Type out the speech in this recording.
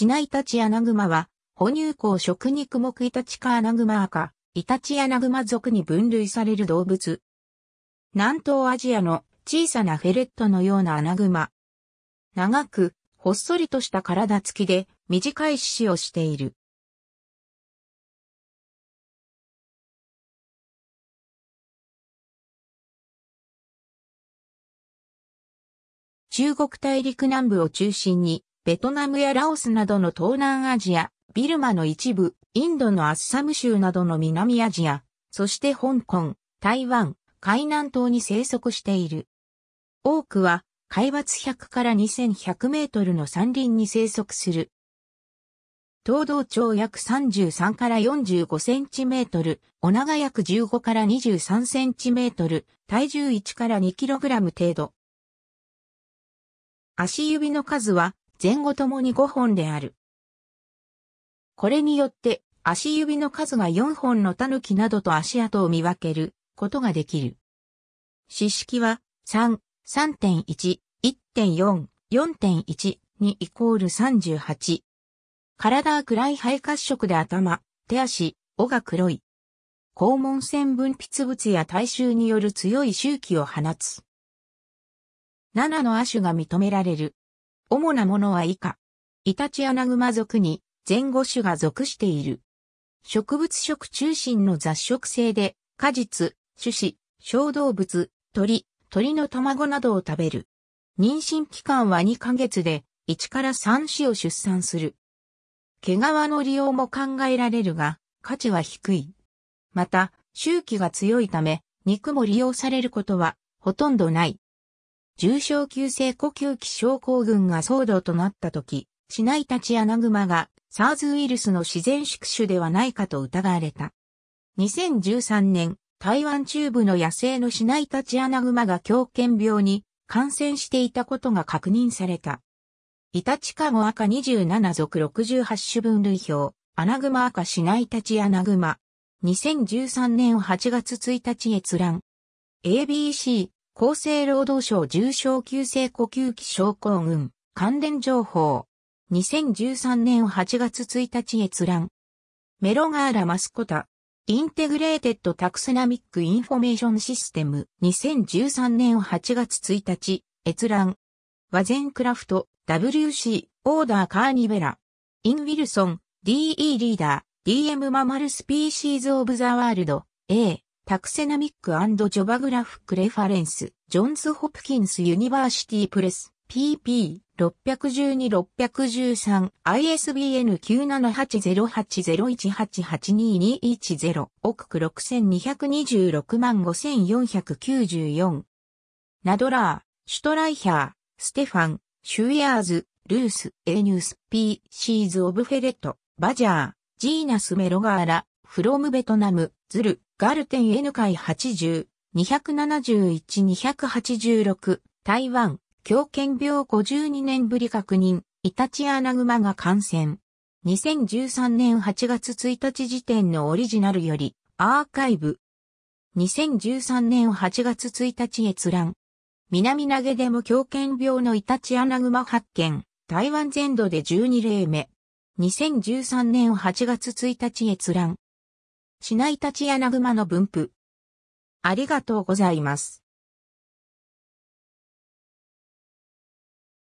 シナイタチアナグマは、哺乳口食肉目イタチカアナグマ赤、イタチアナグマ属に分類される動物。南東アジアの小さなフェレットのようなアナグマ。長く、ほっそりとした体つきで、短い獅子をしている。中国大陸南部を中心にベトナムやラオスなどの東南アジア、ビルマの一部、インドのアッサム州などの南アジア、そして香港、台湾、海南島に生息している。多くは、海抜100から2100メートルの山林に生息する。東道長約33から45センチメートル、お長約15から23センチメートル、体重1から2キログラム程度。足指の数は前後ともに5本である。これによって、足指の数が4本のキなどと足跡を見分けることができる。四式は3、3.1、1.4、4.1にイコール38。体は暗い肺褐色で頭、手足、尾が黒い。肛門腺分泌物や体臭による強い周期を放つ。7の亜種が認められる。主なものは以下。イタチアナグマ属に前後種が属している。植物食中心の雑食性で、果実、種子、小動物、鳥、鳥の卵などを食べる。妊娠期間は2ヶ月で、1から3子を出産する。毛皮の利用も考えられるが、価値は低い。また、周期が強いため、肉も利用されることはほとんどない。重症急性呼吸器症候群が騒動となった時、市内立ちアナグマが SARS ウイルスの自然宿主ではないかと疑われた。2013年、台湾中部の野生の市内立ちアナグマが狂犬病に感染していたことが確認された。イタチカゴ赤27属68種分類表、アナグマ赤市内立ちアナグマ。2013年8月1日閲覧。ABC 厚生労働省重症急性呼吸器症候群関連情報。2013年8月1日閲覧。メロガーラマスコタ。インテグレーテッドタクセナミックインフォメーションシステム。2013年8月1日閲覧。ワゼンクラフト WC オーダーカーニベラ。インウィルソン DE リーダー DM ママルスピーシーズオブザワールド A タクセナミックジョバグラフックレファレンス、ジョンズ・ホプキンス・ユニバーシティ・プレス、pp。612-613 ISBN 9780801882210億6226万5494ナドラー、シュトライヒャー、ステファン、シュイヤーズ、ルース、エニュース、ピー、シーズ・オブ・フェレット、バジャー、ジーナス・メロガーラ、フロム・ベトナム、ズル、ガルテン N 回80、271-286、台湾、狂犬病52年ぶり確認、イタチアナグマが感染。2013年8月1日時点のオリジナルより、アーカイブ。2013年8月1日閲覧。南投げでも狂犬病のイタチアナグマ発見。台湾全土で12例目。2013年8月1日閲覧。シない立ち穴熊の分布。ありがとうございます。